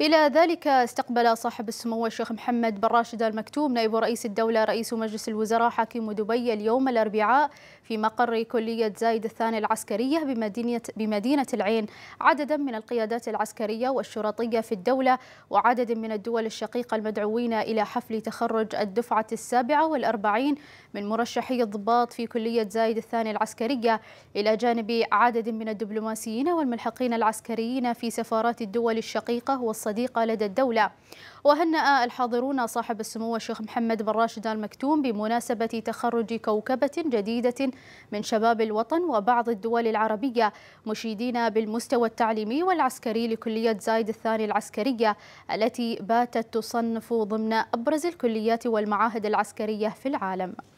إلى ذلك استقبل صاحب السمو الشيخ محمد بن راشد المكتوم نائب رئيس الدولة رئيس مجلس الوزراء حاكم دبي اليوم الأربعاء في مقر كلية زايد الثاني العسكرية بمدينة, بمدينة العين عددا من القيادات العسكرية والشرطية في الدولة وعدد من الدول الشقيقة المدعوين إلى حفل تخرج الدفعة السابعة والأربعين من مرشحي الضباط في كلية زايد الثاني العسكرية إلى جانب عدد من الدبلوماسيين والملحقين العسكريين في سفارات الدول الشقيقة والصين الصديقة لدى الدولة وهنأ الحاضرون صاحب السمو الشيخ محمد بن راشد آل مكتوم بمناسبة تخرج كوكبة جديدة من شباب الوطن وبعض الدول العربية مشيدين بالمستوى التعليمي والعسكري لكلية زايد الثاني العسكرية التي باتت تصنف ضمن أبرز الكليات والمعاهد العسكرية في العالم